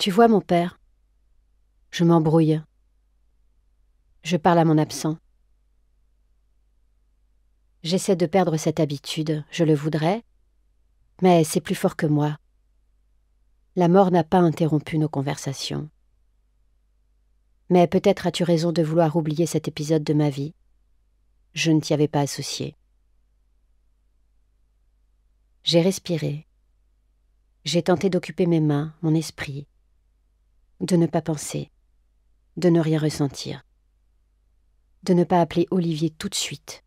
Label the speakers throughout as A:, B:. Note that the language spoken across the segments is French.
A: Tu vois, mon père, je m'embrouille. Je parle à mon absent. J'essaie de perdre cette habitude, je le voudrais, mais c'est plus fort que moi. La mort n'a pas interrompu nos conversations. Mais peut-être as-tu raison de vouloir oublier cet épisode de ma vie. Je ne t'y avais pas associé. J'ai respiré. J'ai tenté d'occuper mes mains, mon esprit, de ne pas penser, de ne rien ressentir, de ne pas appeler Olivier tout de suite.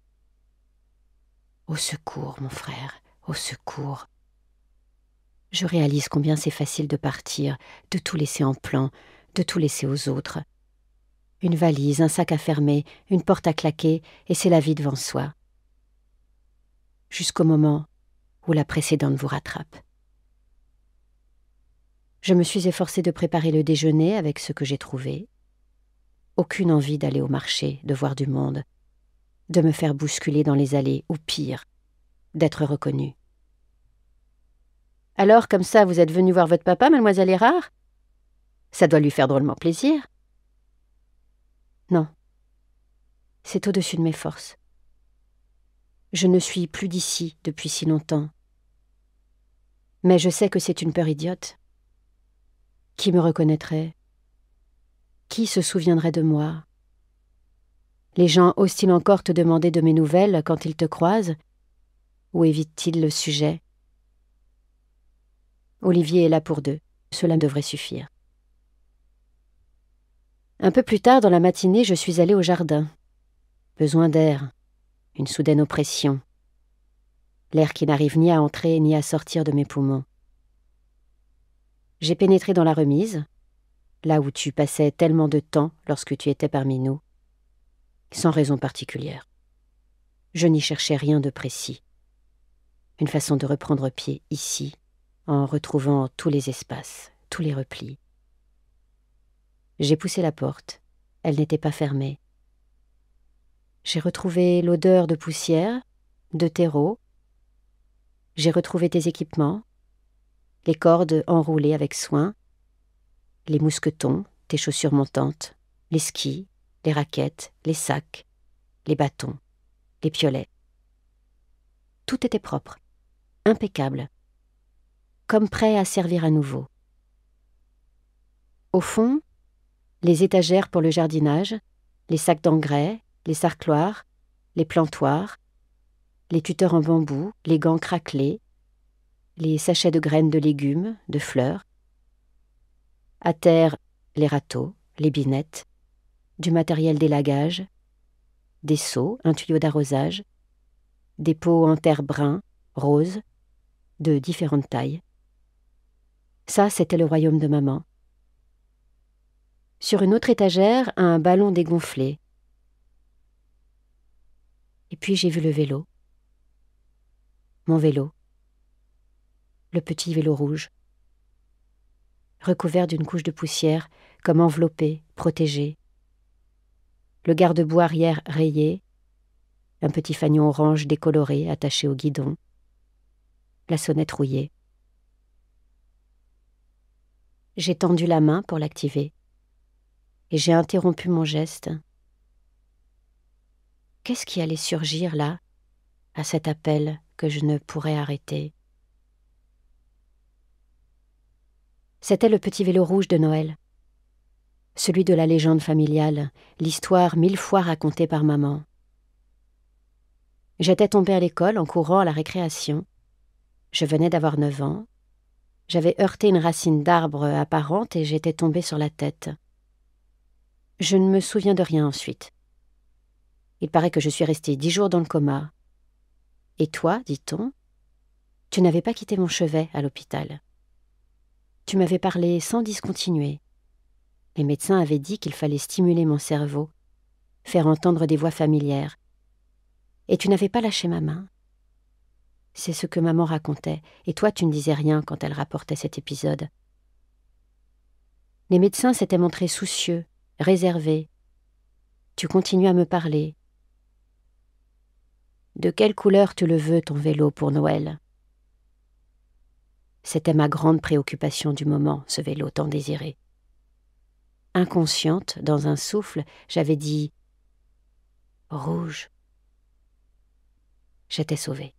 A: Au secours, mon frère, au secours. Je réalise combien c'est facile de partir, de tout laisser en plan, de tout laisser aux autres. Une valise, un sac à fermer, une porte à claquer, et c'est la vie devant soi. Jusqu'au moment où la précédente vous rattrape. Je me suis efforcée de préparer le déjeuner avec ce que j'ai trouvé. Aucune envie d'aller au marché, de voir du monde, de me faire bousculer dans les allées, ou pire, d'être reconnue. Alors, comme ça, vous êtes venue voir votre papa, mademoiselle Erard Ça doit lui faire drôlement plaisir. Non. C'est au-dessus de mes forces. Je ne suis plus d'ici depuis si longtemps. Mais je sais que c'est une peur idiote. Qui me reconnaîtrait Qui se souviendrait de moi Les gens osent-ils encore te demander de mes nouvelles quand ils te croisent Ou évitent-ils le sujet Olivier est là pour deux. Cela devrait suffire. Un peu plus tard dans la matinée, je suis allée au jardin. Besoin d'air. Une soudaine oppression. L'air qui n'arrive ni à entrer ni à sortir de mes poumons. J'ai pénétré dans la remise, là où tu passais tellement de temps lorsque tu étais parmi nous, sans raison particulière. Je n'y cherchais rien de précis. Une façon de reprendre pied ici, en retrouvant tous les espaces, tous les replis. J'ai poussé la porte, elle n'était pas fermée. J'ai retrouvé l'odeur de poussière, de terreau. J'ai retrouvé tes équipements, les cordes enroulées avec soin, les mousquetons, tes chaussures montantes, les skis, les raquettes, les sacs, les bâtons, les piolets. Tout était propre, impeccable, comme prêt à servir à nouveau. Au fond, les étagères pour le jardinage, les sacs d'engrais, les sarcloirs, les plantoirs, les tuteurs en bambou, les gants craquelés, les sachets de graines de légumes, de fleurs. À terre, les râteaux, les binettes, du matériel d'élagage, des seaux, un tuyau d'arrosage, des pots en terre brun, rose, de différentes tailles. Ça, c'était le royaume de maman. Sur une autre étagère, un ballon dégonflé. Et puis j'ai vu le vélo. Mon vélo le petit vélo rouge. Recouvert d'une couche de poussière, comme enveloppé, protégé. Le garde boue arrière rayé, un petit fanion orange décoloré attaché au guidon, la sonnette rouillée. J'ai tendu la main pour l'activer et j'ai interrompu mon geste. Qu'est-ce qui allait surgir là, à cet appel que je ne pourrais arrêter C'était le petit vélo rouge de Noël. Celui de la légende familiale, l'histoire mille fois racontée par maman. J'étais tombée à l'école en courant à la récréation. Je venais d'avoir neuf ans. J'avais heurté une racine d'arbre apparente et j'étais tombée sur la tête. Je ne me souviens de rien ensuite. Il paraît que je suis restée dix jours dans le coma. Et toi, dit-on, tu n'avais pas quitté mon chevet à l'hôpital. Tu m'avais parlé sans discontinuer. Les médecins avaient dit qu'il fallait stimuler mon cerveau, faire entendre des voix familières. Et tu n'avais pas lâché ma main. C'est ce que maman racontait, et toi tu ne disais rien quand elle rapportait cet épisode. Les médecins s'étaient montrés soucieux, réservés. Tu continues à me parler. De quelle couleur tu le veux ton vélo pour Noël c'était ma grande préoccupation du moment, ce vélo tant désiré. Inconsciente, dans un souffle, j'avais dit Rouge. J'étais sauvée.